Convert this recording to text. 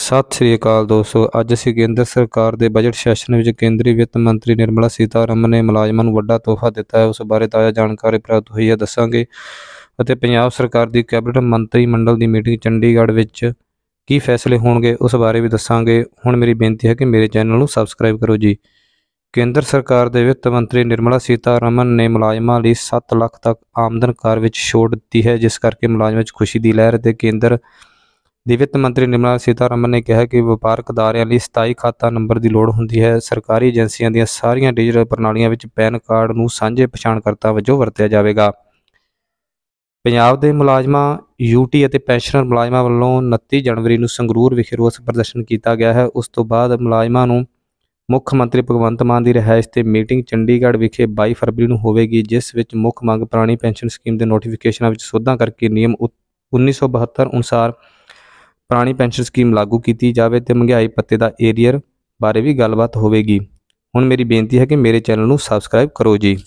ਸਤਿ ਸ੍ਰੀ ਅਕਾਲ ਦੋਸਤੋ ਅੱਜ ਅਸੀਂ ਕੇਂਦਰ ਸਰਕਾਰ ਦੇ ਬਜਟ ਸੈਸ਼ਨ ਵਿੱਚ ਕੇਂਦਰੀ ਵਿੱਤ ਮੰਤਰੀ ਨਿਰਮਲਾ ਸੀਤਾਰਮਨ ਨੇ ਮੁਲਾਜ਼ਮਾਂ ਨੂੰ ਵੱਡਾ ਤੋਹਫਾ ਦਿੱਤਾ ਹੈ ਉਸ ਬਾਰੇ ਤਾਜ਼ਾ ਜਾਣਕਾਰੀ ਪ੍ਰਾਪਤ ਹੋਈ ਹੈ ਦੱਸਾਂਗੇ ਅਤੇ ਪੰਜਾਬ ਸਰਕਾਰ ਦੀ ਕੈਬਨਿਟ ਮੰਤਰੀ ਮੰਡਲ ਦੀ ਮੀਟਿੰਗ ਚੰਡੀਗੜ੍ਹ ਵਿੱਚ ਕੀ ਫੈਸਲੇ ਹੋਣਗੇ ਉਸ ਬਾਰੇ ਵੀ ਦੱਸਾਂਗੇ ਹੁਣ ਮੇਰੀ ਬੇਨਤੀ ਹੈ ਕਿ ਮੇਰੇ ਚੈਨਲ ਨੂੰ ਸਬਸਕ੍ਰਾਈਬ ਕਰੋ ਜੀ ਕੇਂਦਰ ਸਰਕਾਰ ਦੇ ਵਿੱਤ ਮੰਤਰੀ ਨਿਰਮਲਾ ਸੀਤਾਰਮਨ ਨੇ ਮੁਲਾਜ਼ਮਾਂ ਲਈ 7 ਲੱਖ ਤੱਕ ਆਮਦਨ ਕਰ ਵਿੱਚ ਛੋਟ ਦਿੱਤੀ ਹੈ ਜਿਸ ਕਰਕੇ ਮੁਲਾਜ਼ਮਾਂ ਵਿੱਚ ਖੁਸ਼ੀ ਦੀ ਲਹਿਰ ਤੇ ਕੇਂਦਰ ਦੇ ਵਿੱਤ ਮੰਤਰੀ ਨਿਰਮਲਾ ਸੀਤਾਰਮਨ ਨੇ ਕਿਹਾ ਕਿ ਵਪਾਰਕ ਅਦਾਰਿਆਂ ਲਈ 27 ਖਾਤਾ ਨੰਬਰ ਦੀ ਲੋੜ ਹੁੰਦੀ ਹੈ ਸਰਕਾਰੀ ਏਜੰਸੀਆਂ ਦੀਆਂ ਸਾਰੀਆਂ ਡਿਜੀਟਲ ਪ੍ਰਣਾਲੀਆਂ ਵਿੱਚ ਪੈਨ ਕਾਰਡ ਨੂੰ ਸਾਂਝੇ ਪਛਾਣਕਰਤਾ ਵਜੋਂ ਵਰਤਿਆ ਜਾਵੇਗਾ ਪੰਜਾਬ ਦੇ ਮੁਲਾਜ਼ਮਾਂ ਯੂਟੀ ਅਤੇ ਪੈਨਸ਼ਨਰ ਮੁਲਾਜ਼ਮਾਂ ਵੱਲੋਂ 29 ਜਨਵਰੀ ਨੂੰ ਸੰਗਰੂਰ ਵਿਖੇ ਰੋਸ ਪ੍ਰਦਰਸ਼ਨ ਕੀਤਾ ਗਿਆ ਹੈ ਉਸ ਤੋਂ ਬਾਅਦ ਮੁਲਾਜ਼ਮਾਂ ਨੂੰ ਮੁੱਖ ਮੰਤਰੀ ਭਗਵੰਤ ਮਾਨ ਦੀ ਰਹਿائش ਤੇ ਮੀਟਿੰਗ ਚੰਡੀਗੜ੍ਹ ਵਿਖੇ 22 ਫਰਵਰੀ ਨੂੰ ਹੋਵੇਗੀ ਜਿਸ ਵਿੱਚ ਮੁੱਖ ਮੰਗ ਪੁਰਾਣੀ ਪੈਨਸ਼ਨ ਸਕੀਮ ਦੇ ਨੋਟੀਫਿਕੇਸ਼ਨਾਂ ਵਿੱਚ ਸੋਧਾਂ ਕਰਕੇ ਨਿਯਮ 1972 ਅਨੁਸਾਰ ਪੁਰਾਣੀ ਪੈਨਸ਼ਨ ਸਕੀਮ ਲਾਗੂ ਕੀਤੀ ਜਾਵੇ ਤੇ ਮਹਿੰਗਾਈ ਪੱਤੇ ਦਾ ਏਰੀਅਰ ਬਾਰੇ ਵੀ ਗੱਲਬਾਤ ਹੋਵੇਗੀ ਹੁਣ ਮੇਰੀ ਬੇਨਤੀ ਹੈ ਕਿ ਮੇਰੇ ਚੈਨਲ ਨੂੰ ਸਬਸਕ੍ਰਾਈਬ ਕਰੋ ਜੀ